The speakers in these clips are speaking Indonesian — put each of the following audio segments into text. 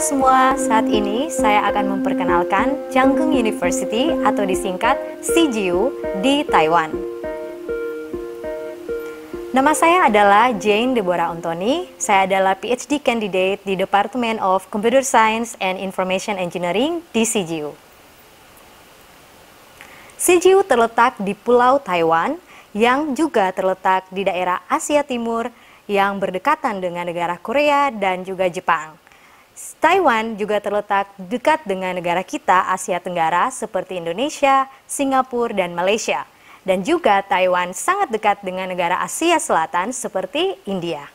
semua, saat ini saya akan memperkenalkan Changkung University atau disingkat CGU di Taiwan. Nama saya adalah Jane Deborah Antoni. Saya adalah PhD candidate di Department of Computer Science and Information Engineering di CGU. CGU terletak di Pulau Taiwan yang juga terletak di daerah Asia Timur yang berdekatan dengan negara Korea dan juga Jepang. Taiwan juga terletak dekat dengan negara kita Asia Tenggara seperti Indonesia, Singapura, dan Malaysia. Dan juga Taiwan sangat dekat dengan negara Asia Selatan seperti India.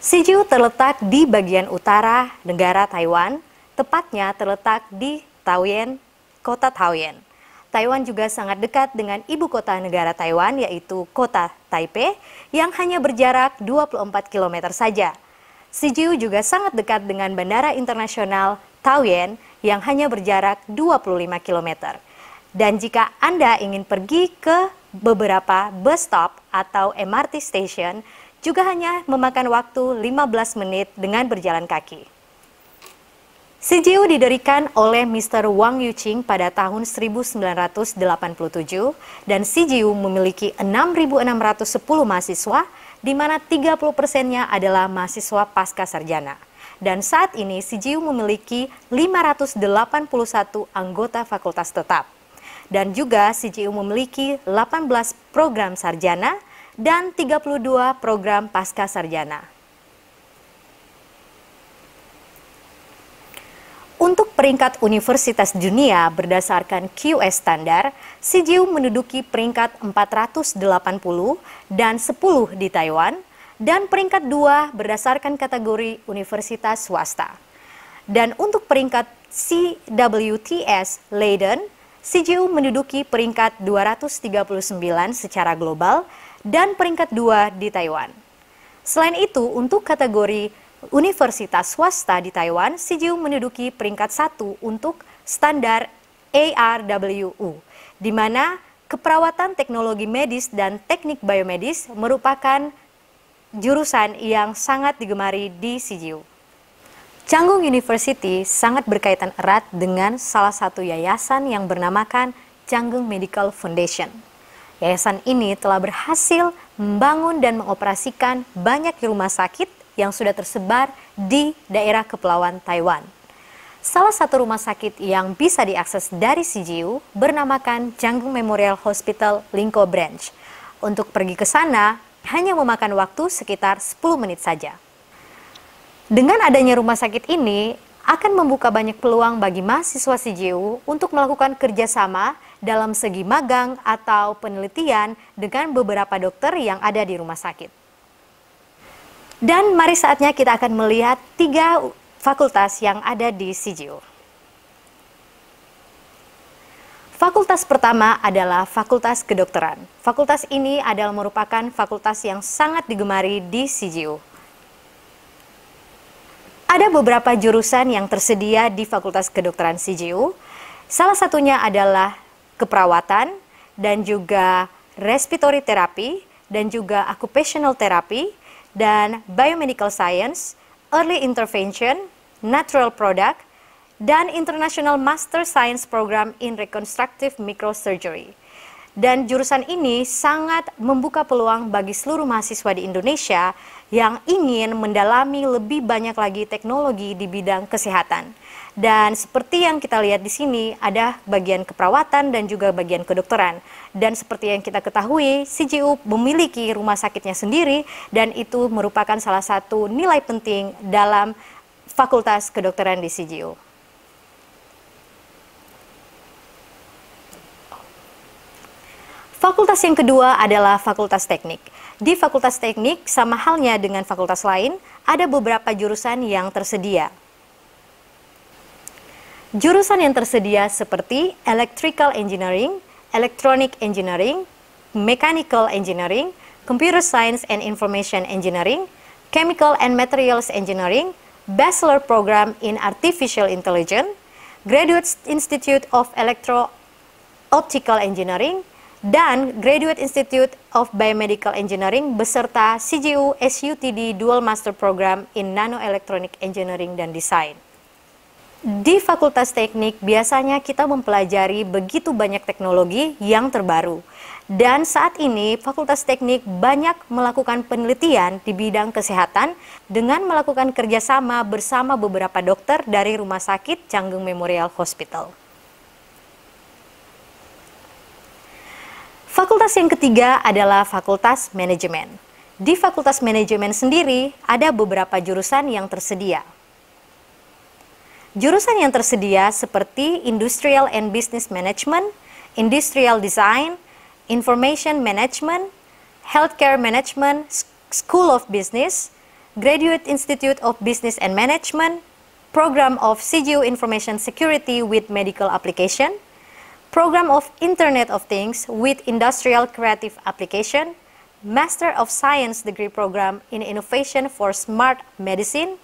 Siju terletak di bagian utara negara Taiwan, tepatnya terletak di Taoyuan, kota Taoyuan. Taiwan juga sangat dekat dengan ibu kota negara Taiwan yaitu kota Taipei yang hanya berjarak 24 km saja. Sijiu juga sangat dekat dengan Bandara Internasional Taoyuan yang hanya berjarak 25 km. Dan jika Anda ingin pergi ke beberapa bus stop atau MRT station, juga hanya memakan waktu 15 menit dengan berjalan kaki. Sijiu didirikan oleh Mr. Wang Yuching pada tahun 1987 dan Sijiu memiliki 6.610 mahasiswa di mana 30 persennya adalah mahasiswa pasca sarjana. Dan saat ini CGU memiliki 581 anggota fakultas tetap. Dan juga CGU memiliki 18 program sarjana dan 32 program pasca sarjana. Untuk peringkat universitas dunia berdasarkan QS standar, Sijiu menduduki peringkat 480 dan 10 di Taiwan, dan peringkat 2 berdasarkan kategori universitas swasta. Dan untuk peringkat CWTS Leiden, CGU menduduki peringkat 239 secara global dan peringkat 2 di Taiwan. Selain itu, untuk kategori Universitas swasta di Taiwan, Sijiu menduduki peringkat satu untuk standar ARWU, di mana keperawatan teknologi medis dan teknik biomedis merupakan jurusan yang sangat digemari di Sijiu. Canggung University sangat berkaitan erat dengan salah satu yayasan yang bernamakan Canggung Medical Foundation. Yayasan ini telah berhasil membangun dan mengoperasikan banyak rumah sakit yang sudah tersebar di daerah kepulauan Taiwan. Salah satu rumah sakit yang bisa diakses dari CGU bernamakan Canggung Memorial Hospital Linko Branch. Untuk pergi ke sana hanya memakan waktu sekitar 10 menit saja. Dengan adanya rumah sakit ini, akan membuka banyak peluang bagi mahasiswa CJU untuk melakukan kerjasama dalam segi magang atau penelitian dengan beberapa dokter yang ada di rumah sakit. Dan mari saatnya kita akan melihat tiga fakultas yang ada di CGU. Fakultas pertama adalah Fakultas Kedokteran. Fakultas ini adalah merupakan fakultas yang sangat digemari di CGU. Ada beberapa jurusan yang tersedia di Fakultas Kedokteran CGU. Salah satunya adalah keperawatan dan juga respiratory therapy dan juga occupational therapy dan biomedical science, early intervention, natural product, dan International Master Science Program in Reconstructive Microsurgery. Dan jurusan ini sangat membuka peluang bagi seluruh mahasiswa di Indonesia yang ingin mendalami lebih banyak lagi teknologi di bidang kesehatan. Dan seperti yang kita lihat di sini, ada bagian keperawatan dan juga bagian kedokteran. Dan seperti yang kita ketahui, CGU memiliki rumah sakitnya sendiri dan itu merupakan salah satu nilai penting dalam Fakultas Kedokteran di CGU. Fakultas yang kedua adalah Fakultas Teknik. Di Fakultas Teknik, sama halnya dengan fakultas lain, ada beberapa jurusan yang tersedia, Jurusan yang tersedia seperti Electrical Engineering, Electronic Engineering, Mechanical Engineering, Computer Science and Information Engineering, Chemical and Materials Engineering, Bachelor Program in Artificial Intelligence, Graduate Institute of Electro Optical Engineering, dan Graduate Institute of Biomedical Engineering beserta CGU SUTD Dual Master Program in Nanoelectronic Engineering dan Design. Di Fakultas Teknik biasanya kita mempelajari begitu banyak teknologi yang terbaru. Dan saat ini Fakultas Teknik banyak melakukan penelitian di bidang kesehatan dengan melakukan kerjasama bersama beberapa dokter dari Rumah Sakit Canggung Memorial Hospital. Fakultas yang ketiga adalah Fakultas Manajemen. Di Fakultas Manajemen sendiri ada beberapa jurusan yang tersedia, Jurusan yang tersedia seperti Industrial and Business Management, Industrial Design, Information Management, Healthcare Management, School of Business, Graduate Institute of Business and Management, Program of CGU Information Security with Medical Application, Program of Internet of Things with Industrial Creative Application, Master of Science Degree Program in Innovation for Smart Medicine,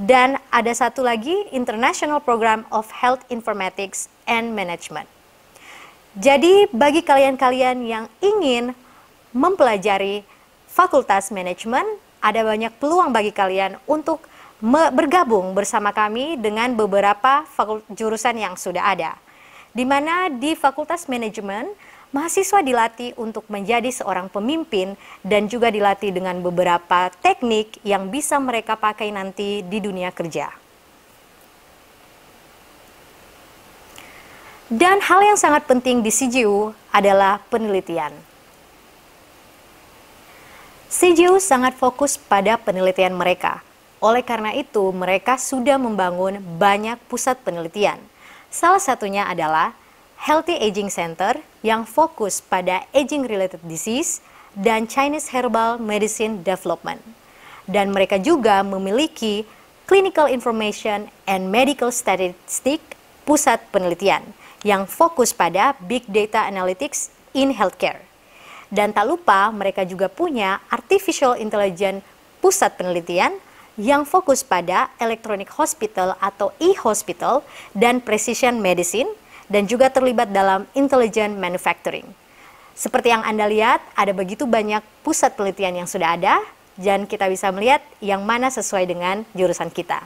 dan ada satu lagi, International Program of Health Informatics and Management. Jadi bagi kalian-kalian yang ingin mempelajari Fakultas Manajemen, ada banyak peluang bagi kalian untuk bergabung bersama kami dengan beberapa jurusan yang sudah ada. Di mana di Fakultas Manajemen, mahasiswa dilatih untuk menjadi seorang pemimpin dan juga dilatih dengan beberapa teknik yang bisa mereka pakai nanti di dunia kerja. Dan hal yang sangat penting di CGU adalah penelitian. CGU sangat fokus pada penelitian mereka. Oleh karena itu, mereka sudah membangun banyak pusat penelitian. Salah satunya adalah Healthy Aging Center yang fokus pada aging related disease dan Chinese Herbal Medicine Development. Dan mereka juga memiliki Clinical Information and Medical Statistic Pusat Penelitian yang fokus pada Big Data Analytics in Healthcare. Dan tak lupa mereka juga punya Artificial Intelligence Pusat Penelitian yang fokus pada Electronic Hospital atau e-Hospital dan Precision Medicine – dan juga terlibat dalam intelligent manufacturing. Seperti yang Anda lihat, ada begitu banyak pusat penelitian yang sudah ada, dan kita bisa melihat yang mana sesuai dengan jurusan kita.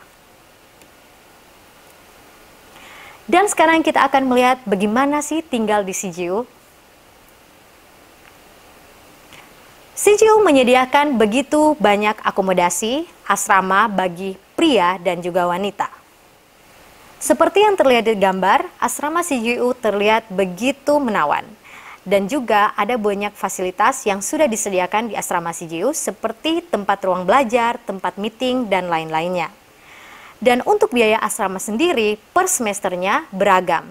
Dan sekarang kita akan melihat bagaimana sih tinggal di CGU. CGU menyediakan begitu banyak akomodasi, asrama bagi pria dan juga wanita. Seperti yang terlihat di gambar, asrama CJU terlihat begitu menawan. Dan juga ada banyak fasilitas yang sudah disediakan di asrama CJU seperti tempat ruang belajar, tempat meeting, dan lain-lainnya. Dan untuk biaya asrama sendiri per semesternya beragam.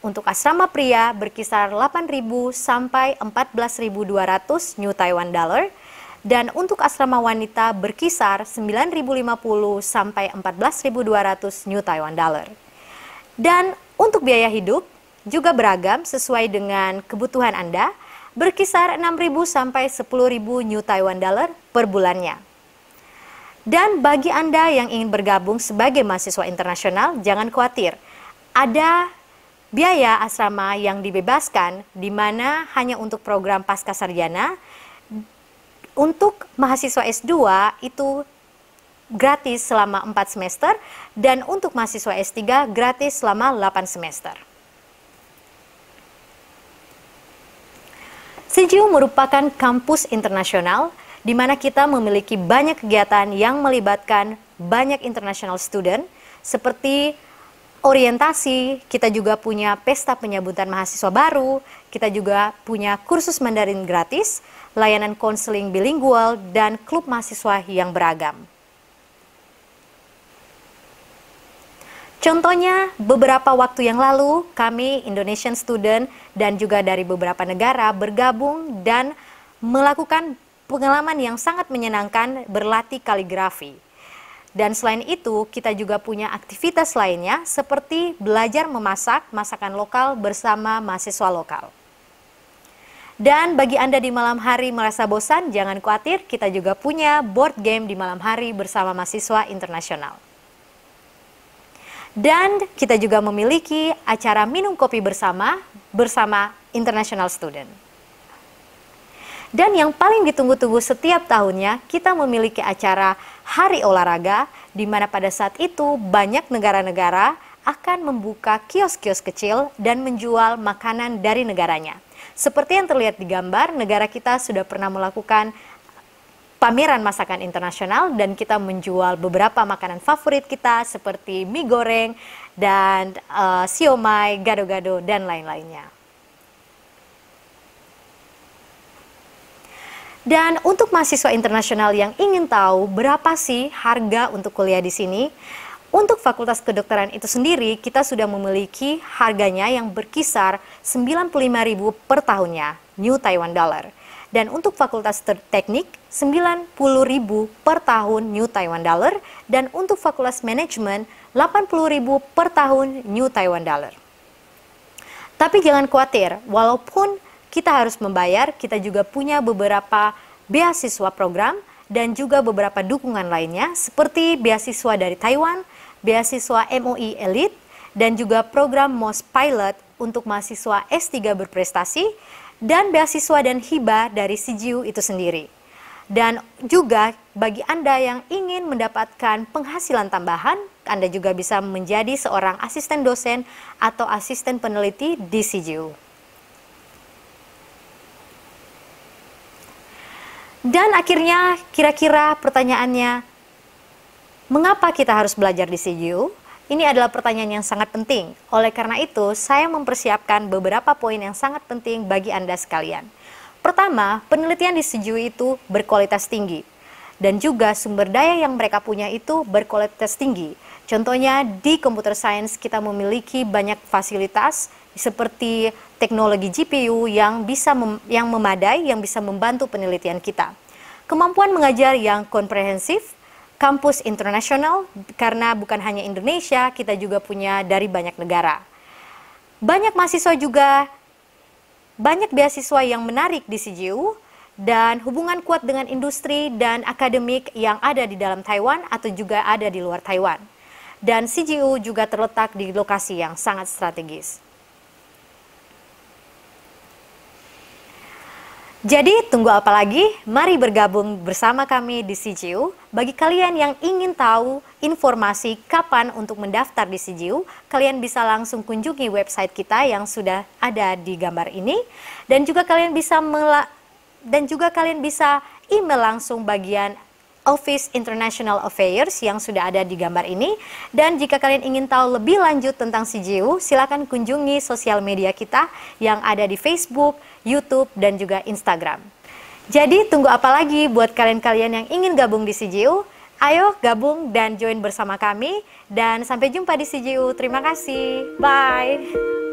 Untuk asrama pria berkisar 8.000 sampai 14.200 New Taiwan Dollar, dan untuk asrama wanita berkisar 9.050 sampai 14.200 New Taiwan Dollar. Dan untuk biaya hidup juga beragam sesuai dengan kebutuhan Anda, berkisar 6.000 sampai 10.000 New Taiwan Dollar per bulannya. Dan bagi Anda yang ingin bergabung sebagai mahasiswa internasional, jangan khawatir. Ada biaya asrama yang dibebaskan di mana hanya untuk program pasca sarjana untuk mahasiswa S2 itu gratis selama 4 semester dan untuk mahasiswa S3 gratis selama 8 semester. Sinjiu merupakan kampus internasional di mana kita memiliki banyak kegiatan yang melibatkan banyak international student seperti orientasi, kita juga punya pesta penyambutan mahasiswa baru, kita juga punya kursus Mandarin gratis, layanan konseling bilingual, dan klub mahasiswa yang beragam. Contohnya, beberapa waktu yang lalu kami Indonesian student dan juga dari beberapa negara bergabung dan melakukan pengalaman yang sangat menyenangkan berlatih kaligrafi. Dan selain itu, kita juga punya aktivitas lainnya seperti belajar memasak masakan lokal bersama mahasiswa lokal. Dan bagi Anda di malam hari merasa bosan, jangan khawatir, kita juga punya board game di malam hari bersama mahasiswa internasional. Dan kita juga memiliki acara minum kopi bersama bersama international student. Dan yang paling ditunggu-tunggu setiap tahunnya, kita memiliki acara Hari Olahraga, di mana pada saat itu banyak negara-negara akan membuka kios-kios kecil dan menjual makanan dari negaranya. Seperti yang terlihat di gambar, negara kita sudah pernah melakukan pameran masakan internasional dan kita menjual beberapa makanan favorit kita seperti mie goreng dan uh, siomay, gado-gado dan lain-lainnya. Dan untuk mahasiswa internasional yang ingin tahu berapa sih harga untuk kuliah di sini, untuk Fakultas Kedokteran itu sendiri kita sudah memiliki harganya yang berkisar 95.000 per tahunnya, New Taiwan Dollar dan untuk Fakultas Teknik 90.000 per tahun New Taiwan Dollar dan untuk Fakultas Manajemen 80.000 per tahun New Taiwan Dollar. Tapi jangan khawatir, walaupun kita harus membayar, kita juga punya beberapa beasiswa program dan juga beberapa dukungan lainnya seperti beasiswa dari Taiwan, beasiswa MOE Elite, dan juga program MOS Pilot untuk mahasiswa S3 berprestasi dan beasiswa dan hibah dari CGU itu sendiri. Dan juga bagi Anda yang ingin mendapatkan penghasilan tambahan, Anda juga bisa menjadi seorang asisten dosen atau asisten peneliti di CGU. Dan akhirnya kira-kira pertanyaannya, mengapa kita harus belajar di CGU? Ini adalah pertanyaan yang sangat penting. Oleh karena itu, saya mempersiapkan beberapa poin yang sangat penting bagi Anda sekalian. Pertama, penelitian disetujui itu berkualitas tinggi dan juga sumber daya yang mereka punya itu berkualitas tinggi. Contohnya di computer science kita memiliki banyak fasilitas seperti teknologi GPU yang bisa mem yang memadai yang bisa membantu penelitian kita. Kemampuan mengajar yang komprehensif kampus internasional karena bukan hanya Indonesia, kita juga punya dari banyak negara. Banyak mahasiswa juga, banyak beasiswa yang menarik di CJU dan hubungan kuat dengan industri dan akademik yang ada di dalam Taiwan atau juga ada di luar Taiwan. Dan CJU juga terletak di lokasi yang sangat strategis. Jadi tunggu apa lagi? Mari bergabung bersama kami di CGU. Bagi kalian yang ingin tahu informasi kapan untuk mendaftar di CGU, kalian bisa langsung kunjungi website kita yang sudah ada di gambar ini dan juga kalian bisa dan juga kalian bisa email langsung bagian Office International Affairs yang sudah ada di gambar ini. Dan jika kalian ingin tahu lebih lanjut tentang CJU, silakan kunjungi sosial media kita yang ada di Facebook, YouTube, dan juga Instagram. Jadi tunggu apa lagi buat kalian-kalian yang ingin gabung di CJU? Ayo gabung dan join bersama kami dan sampai jumpa di CJU. Terima kasih. Bye.